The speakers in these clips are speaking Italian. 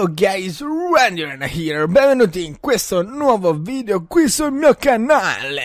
Yo guys, Randiran here, benvenuti in questo nuovo video qui sul mio canale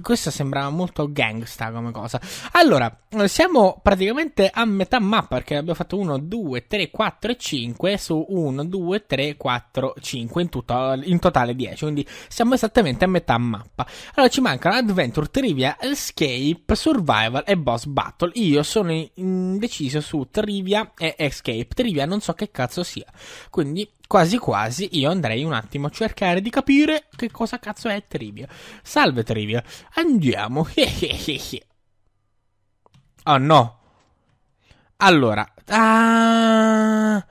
Questa sembrava molto gangsta come cosa Allora, siamo praticamente a metà mappa perché abbiamo fatto 1, 2, 3, 4 e 5 Su 1, 2, 3, 4, 5, in, tutto, in totale 10 Quindi siamo esattamente a metà mappa Allora ci mancano Adventure, Trivia, Escape, Survival e Boss Battle Io sono indeciso su Trivia e Escape Trivia non so che cazzo sia Quindi quindi quasi quasi io andrei un attimo a cercare di capire che cosa cazzo è Trivia. Salve Trivia, andiamo. oh no. Allora, ah,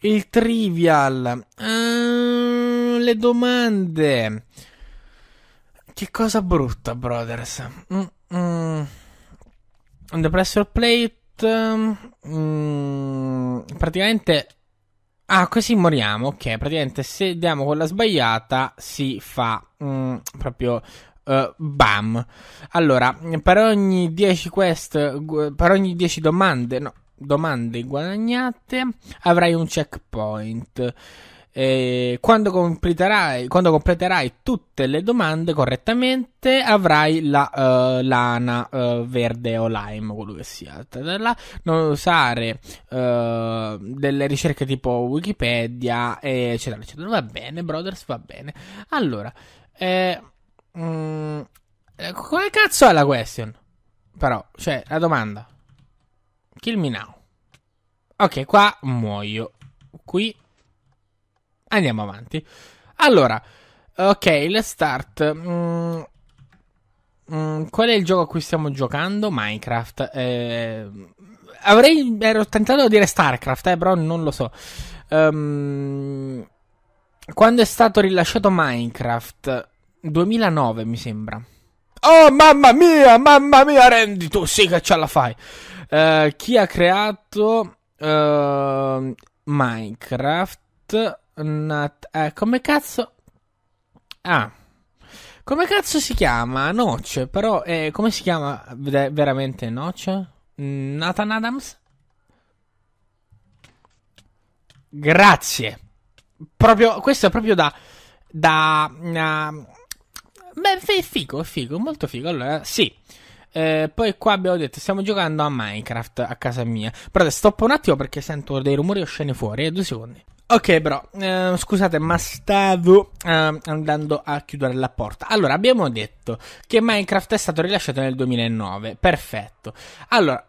il trivial, ah, le domande. Che cosa brutta, brothers. Mm-mm. The mm. pressure plate. Mm, praticamente Ah, così moriamo. Ok, praticamente se diamo quella sbagliata si fa mm, proprio uh, bam. Allora, per ogni 10 quest, per ogni 10 domande, no, domande guadagnate avrai un checkpoint. Eh, quando, completerai, quando, completerai, tutte le domande correttamente, avrai la uh, lana uh, verde o lime, quello che sia. Non usare uh, delle ricerche tipo Wikipedia, eccetera, eccetera. Va bene, brothers, va bene. Allora, eh, mh, mm, come cazzo è la question? Però, cioè, la domanda. Kill me now. Ok, qua muoio. Qui Andiamo avanti. Allora, ok, let's start. Mm, mm, qual è il gioco a cui stiamo giocando? Minecraft. Eh, avrei. Ero tentato di dire StarCraft, eh, però non lo so. Um, quando è stato rilasciato Minecraft? 2009, mi sembra. Oh, mamma mia, mamma mia, rendi tu sì che ce la fai. Uh, chi ha creato uh, Minecraft? Nat- eh, come cazzo. Ah. Come cazzo si chiama? Noce, però eh, come si chiama v- veramente Noce? Nathan Adams? Grazie. Proprio, questo è proprio da... da uh, beh, è figo, è figo, molto figo. Allora, sì. Eh, poi qua abbiamo detto stiamo giocando a Minecraft a casa mia. Però stoppo un attimo perché sento dei rumori osceni fuori. Eh, due secondi. Ok, bro, eh, scusate, ma stavo eh, andando a chiudere la porta. Allora, abbiamo detto che Minecraft è stato rilasciato nel 2009. Perfetto. Allora,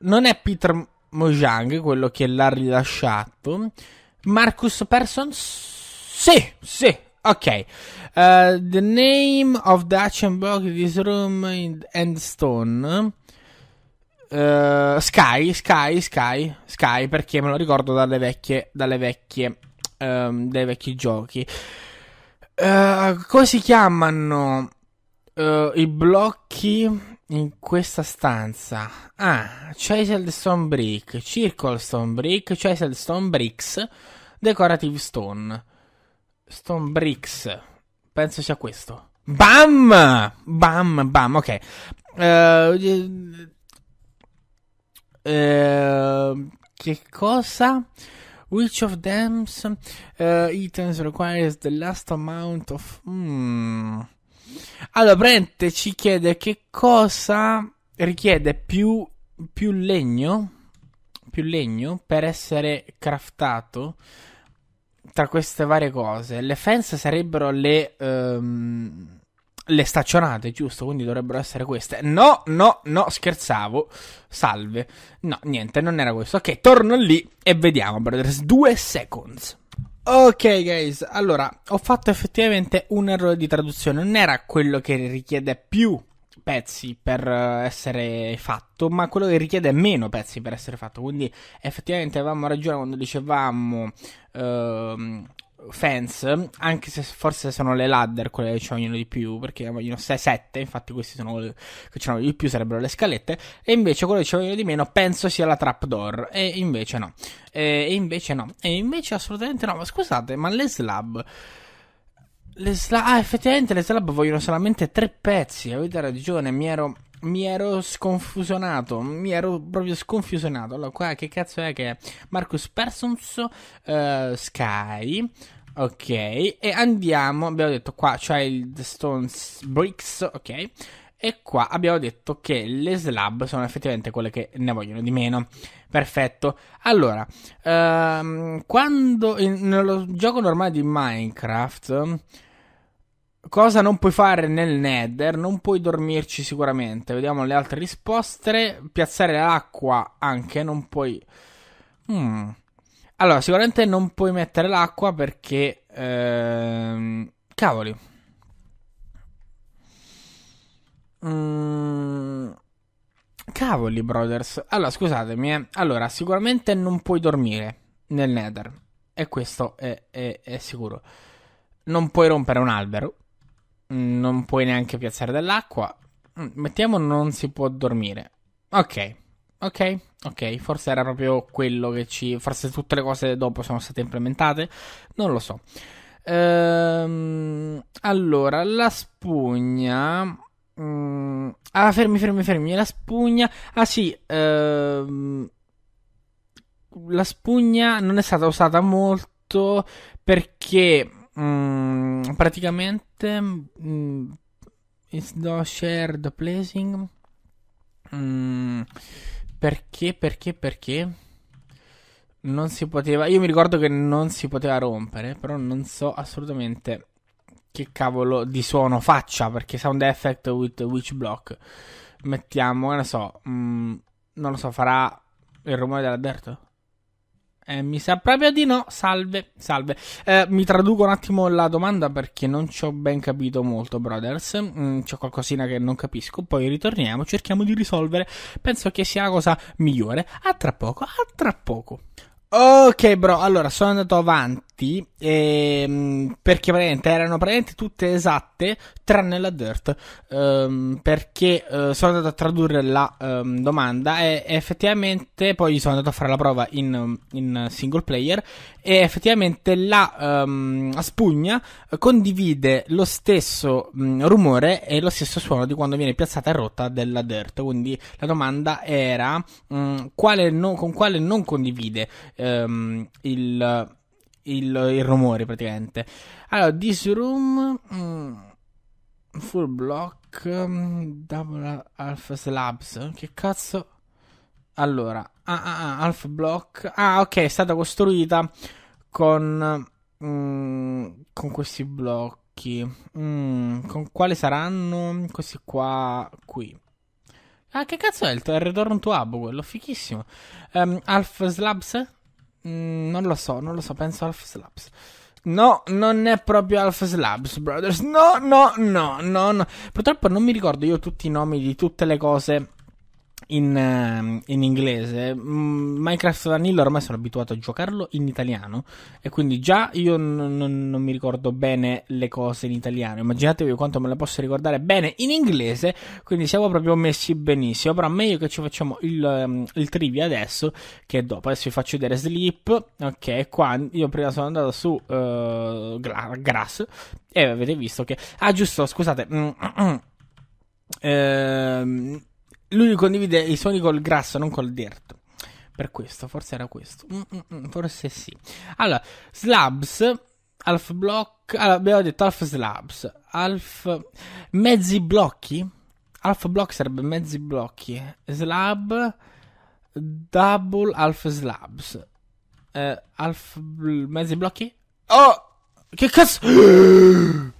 non è Peter Mojang quello che l'ha rilasciato. Marcus Persons? Sì, sì, Ok, uh, the name of the action block is room and stone. Uh, Sky, Sky, Sky, Sky, perché me lo ricordo dalle vecchie, dalle vecchie, um, dai vecchi giochi. Uh, come si chiamano uh, i blocchi in questa stanza? Ah, Chiseled Stone Brick, Circle Stone Brick, Chiseled Stone Bricks, Decorative Stone, Stone Bricks, penso sia questo. Bam! Bam, bam, ok. Uh, Ehm, che cosa? Which of them uh, eh, items requires the last amount of... Mm. Allora, Brent ci chiede che cosa richiede più, più legno più legno per essere craftato tra queste varie cose. Le fence sarebbero le... Um, le staccionate, giusto? Quindi dovrebbero essere queste. No, no, no, scherzavo. Salve. No, niente, non era questo. Ok, torno lì e vediamo, brothers. Due seconds. Ok guys, allora ho fatto effettivamente un errore di traduzione, non era quello che richiede più pezzi per eh, essere fatto, ma quello che richiede meno pezzi per essere fatto, quindi effettivamente avevamo ragione quando dicevamo ehm, fans, anche se forse sono le ladder quelle che ci vogliono di più, perché vogliono 6-7, infatti questi sono le, che ci vogliono di più, sarebbero le scalette, e invece quelle che ci vogliono di meno penso sia la trapdoor, e invece no, e invece no, e invece assolutamente no, ma scusate, ma le slab... Le slab, ah, effettivamente le slab vogliono solamente tre pezzi, avete ragione, mi ero, mi ero sconfusionato, mi ero proprio sconfusionato. Allora, qua che cazzo è che è? Marcus Persons, uh, Sky, Ok, e andiamo, abbiamo detto qua c'è cioè il The Stones Bricks, ok? E qua abbiamo detto che le slab sono effettivamente quelle che ne vogliono di meno. Perfetto. Allora, ehm, quando in, nello gioco normale di Minecraft, cosa non puoi fare nel Nether? Non puoi dormirci sicuramente. Vediamo le altre risposte. Piazzare l'acqua anche, non puoi... Hmm. Allora, sicuramente non puoi mettere l'acqua perché... Ehm, cavoli. Mm, cavoli, brothers. Allora, scusatemi. Eh. Allora, sicuramente non puoi dormire nel nether. E questo è, è, è sicuro. Non puoi rompere un albero. Non puoi neanche piazzare dell'acqua. Mm, mettiamo non si può dormire. Ok. Ok, ok, forse era proprio quello che ci... forse tutte le cose dopo sono state implementate, non lo so. Ehm, allora, la spugna... Mm, ah, fermi, fermi, fermi, la spugna... Ah sì, ehm, la spugna non è stata usata molto perché mm, praticamente... Mm, is no shared placing... Mm, perché, perché, perché? Non si poteva. Io mi ricordo che non si poteva rompere, però non so assolutamente che cavolo di suono faccia. Perché sound effect with witch block. Mettiamo, che ne so. Mh, mm, non lo so, farà il rumore dell'adderto? Eh, mi sa proprio di no. Salve, salve. Eh, mi traduco un attimo la domanda perché non ci ho ben capito molto, brothers. Mm, c'è qualcosina che non capisco. Poi ritorniamo, cerchiamo di risolvere. Penso che sia la cosa migliore. A tra poco, a tra poco. Ok, bro, allora sono andato avanti parti ehm, perché praticamente erano praticamente tutte esatte tranne la dirt ehm, perché eh, sono andato a tradurre la ehm, domanda e effettivamente poi sono andato a fare la prova in, in single player e effettivamente la ehm, spugna condivide lo stesso mh, mm, rumore e lo stesso suono di quando viene piazzata e rotta della dirt quindi la domanda era mh, mm, quale no, con quale non condivide ehm, il il, il rumore praticamente. Allora, this room... Mm, full block... Um, double alpha slabs... Che cazzo... Allora, ah, ah, ah, Alpha Block. Ah, ok, è stata costruita con, mm, con questi blocchi. Mm, con quali saranno questi qua? Qui. Ah, che cazzo è il, il Return to Hub quello? Fichissimo. Um, Alpha Slabs? Mm, non lo so, non lo so, penso Alf Slaps. No, non è proprio Alf Slabs Brothers. No, no, no, no, no. Purtroppo non mi ricordo io tutti i nomi di tutte le cose in, ehm, in, inglese. Mm, Minecraft Vanilla ormai sono abituato a giocarlo in italiano e quindi già io non, non, non mi ricordo bene le cose in italiano. Immaginatevi quanto me le posso ricordare bene in inglese, quindi siamo proprio messi benissimo. Però meglio che ci facciamo il, ehm, il trivia adesso che dopo. Adesso vi faccio vedere Sleep. Ok, qua io prima sono andato su uh, Grass e avete visto che... Ah giusto, scusate. Mm, ehm lui condivide i suoni col grasso, non col dirt. Per questo, forse era questo. Mm-mm-mm, forse sì. Allora, Slabs, Alf Block. Allora, abbiamo detto Alf Slabs. Alf. Mezzi blocchi. Alf Block sarebbe mezzi blocchi. Slab. Double Alf Slabs. Eh, alf. Mezzi blocchi? Oh! Che cazzo!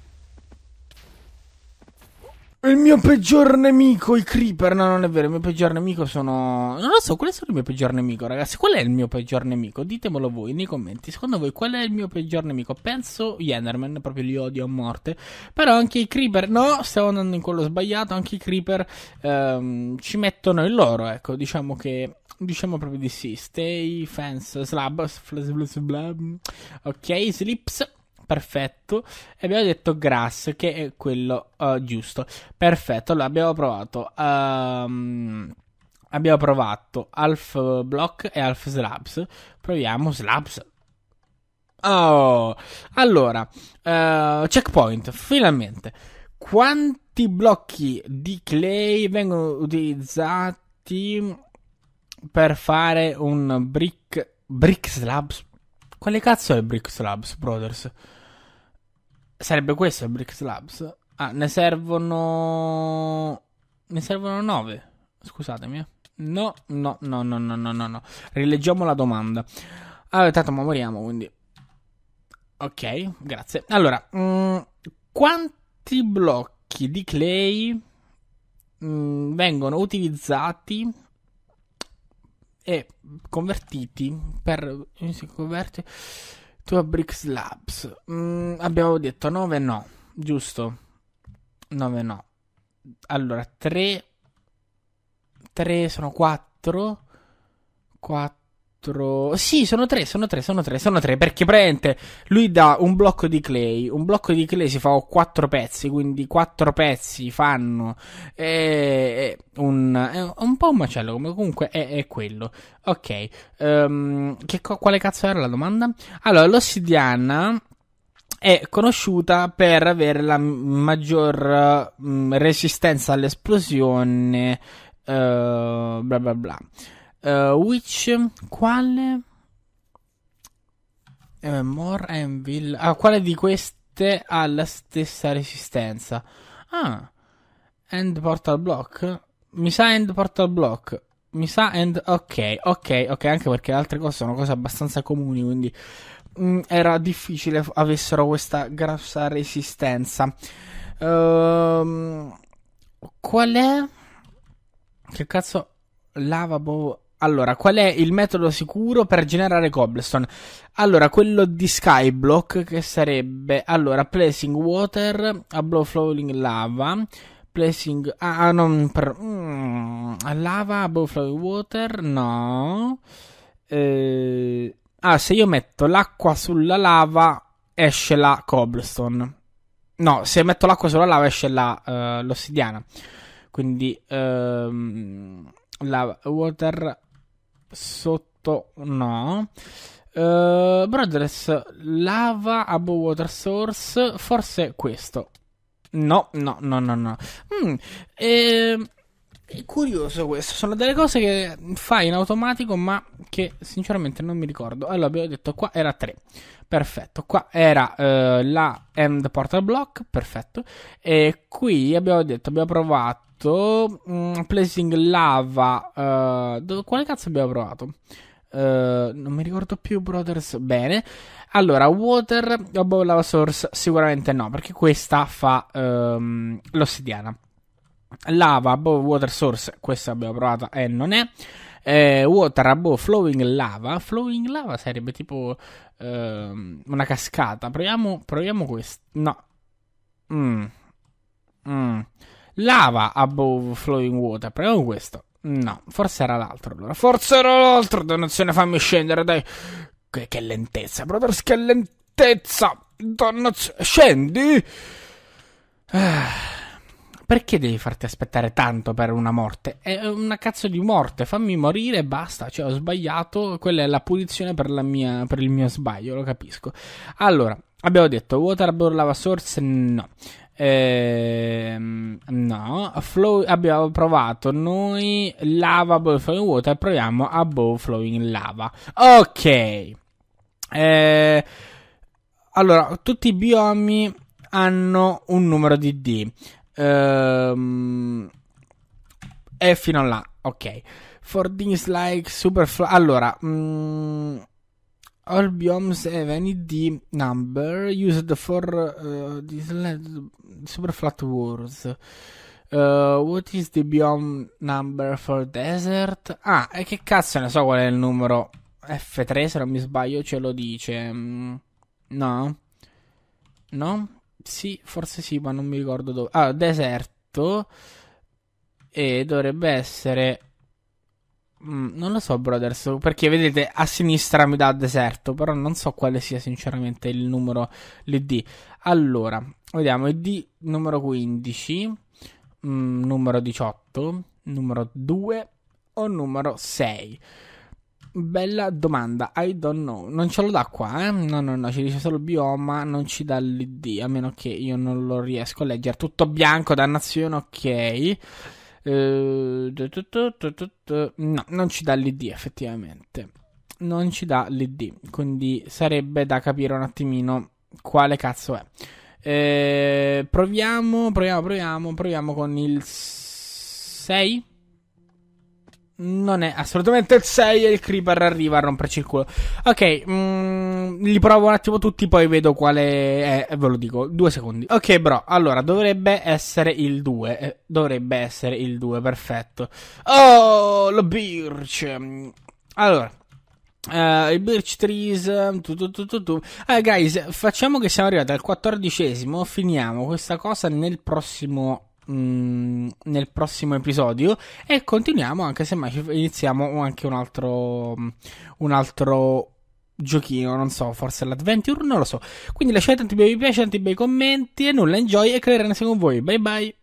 Il mio peggior nemico, i creeper. No, non è vero. Il mio peggior nemico sono. Non lo so, qual è il mio peggior nemico, ragazzi? Qual è il mio peggior nemico? Ditemelo voi nei commenti. Secondo voi qual è il mio peggior nemico? Penso gli Enderman, proprio li odio a morte. Però anche i creeper. No, stavo andando in quello sbagliato. Anche i creeper ehm, ci mettono il loro, ecco. Diciamo che. Diciamo proprio di sì. Stay, fans, slab, slab. Ok, slips perfetto. E abbiamo detto grass, che è quello uh, giusto. Perfetto, allora abbiamo provato. Um, abbiamo provato Alf Block e Alf Slabs. Proviamo Slabs. Oh, allora, uh, checkpoint, finalmente. Quanti blocchi di clay vengono utilizzati per fare un brick, brick slabs? Quale cazzo è il Bricks Labs, brothers? Sarebbe questo il Bricks Labs? Ah, ne servono... Ne servono 9. Scusatemi. Eh. No, no, no, no, no, no, no, no. Rileggiamo la domanda. Allora, ah, tanto ma moriamo, quindi... Ok, grazie. Allora, mh, mm, quanti blocchi di clay mh, mm, vengono utilizzati e convertiti per eh, si converte to a Bricks Labs. Mm, abbiamo detto 9 no, giusto? 9 no. Allora 3 3 sono 4 4 quattro. Sì, sono tre, sono tre, sono tre, sono tre. Perché prende lui dà un blocco di clay. Un blocco di clay si fa quattro pezzi. Quindi quattro pezzi fanno. Eh, eh un, è eh, un po' un macello. Comunque è, è quello. Ok. Um, che, quale cazzo era la domanda? Allora, l'ossidiana è conosciuta per avere la maggior mh, mm, resistenza all'esplosione. Uh, bla bla bla. Uh, which quale uh, eh, More Anvil ah, quale di queste ha la stessa resistenza ah End Portal Block mi sa End Portal Block mi sa End ok ok ok anche perché le altre cose sono cose abbastanza comuni quindi mh, mm, era difficile f- avessero questa grossa resistenza uh, qual è che cazzo Lava Bow allora, qual è il metodo sicuro per generare cobblestone? Allora, quello di Skyblock che sarebbe allora placing water a blow flowing lava placing ah, ah non per mm, lava blow flowing water no eh, ah, se io metto l'acqua sulla lava esce la cobblestone. No, se metto l'acqua sulla lava esce la, uh, l'ossidiana. Quindi um, ehm, lava water sotto no. Uh, Brothers, lava, above water source, forse questo. No, no, no, no, no. Mm, eh, è curioso questo, sono delle cose che fai in automatico ma che sinceramente non mi ricordo. Allora abbiamo detto qua era 3, perfetto, qua era eh, la end portal block, perfetto, e qui abbiamo detto, abbiamo provato provato mm, Placing Lava. Uh, do, quale cazzo abbiamo provato? Uh, non mi ricordo più, Brothers. Bene. Allora, Water Above Lava Source sicuramente no, perché questa fa um, l'ossidiana. Lava Above Water Source, questa abbiamo provata e eh, non è. Eh, water Above Flowing Lava. Flowing Lava sarebbe tipo uh, una cascata. Proviamo, proviamo questo. No. Mmm Mm. mm lava above flowing water. Proviamo questo. No, forse era l'altro. Allora, forse era l'altro. Donazione, fammi scendere, dai. Che, che lentezza, brothers, che lentezza. Donazione, scendi. Ah, perché devi farti aspettare tanto per una morte? È una cazzo di morte, fammi morire e basta. Cioè, ho sbagliato, quella è la punizione per, la mia, per il mio sbaglio, lo capisco. Allora, abbiamo detto Waterboard Lava Source, no. Ehm, no, flow, abbiamo provato noi lava above flowing water, proviamo above flowing lava. Ok. Ehm, allora, tutti i biomi hanno un numero di D. Ehm, e fino a là, ok. For things like superfly. Allora, mh, mm, Albion 7 di Number used for uh, this Superflat Wars. Uh, what is the biome number for desert? Ah, e che cazzo ne so qual è il numero F3 se non mi sbaglio ce lo dice. Mm, no? No? Sì, forse sì, ma non mi ricordo dove. Ah, deserto. E dovrebbe essere Mm, non lo so, brothers. Perché vedete a sinistra mi dà deserto. Però non so quale sia sinceramente il numero l'ID. Allora, vediamo ID numero 15, mm, numero 18, numero 2 o numero 6. Bella domanda, I don't know. Non ce lo dà qua, eh? No, no, no, ci dice solo bioma, non ci dà l'ID, a meno che io non lo riesco a leggere. Tutto bianco, dannazione, ok. Eh, no, non ci dà l'ID effettivamente. Non ci dà l'ID, quindi sarebbe da capire un attimino quale cazzo è. Eh, proviamo, proviamo, proviamo, proviamo con il 6. Non è assolutamente il 6 e il creeper arriva a romperci il culo. Ok, mm, li provo un attimo tutti, poi vedo quale è ve lo dico. Due secondi. Ok, bro, allora dovrebbe essere il 2. Eh, dovrebbe essere il 2, perfetto. Oh, lo birch. Allora. Uh, eh, I Birch Trees. Mm, tu, tu, tu, tu allora, eh, guys, facciamo che siamo arrivati al quattordicesimo. Finiamo questa cosa nel prossimo Mm, nel prossimo episodio e continuiamo anche se mai iniziamo anche un altro, mm, un altro giochino, non so, forse l'adventure, non lo so. Quindi lasciate tanti bei mi piace, tanti bei commenti e nulla, enjoy e creare con voi. Bye bye.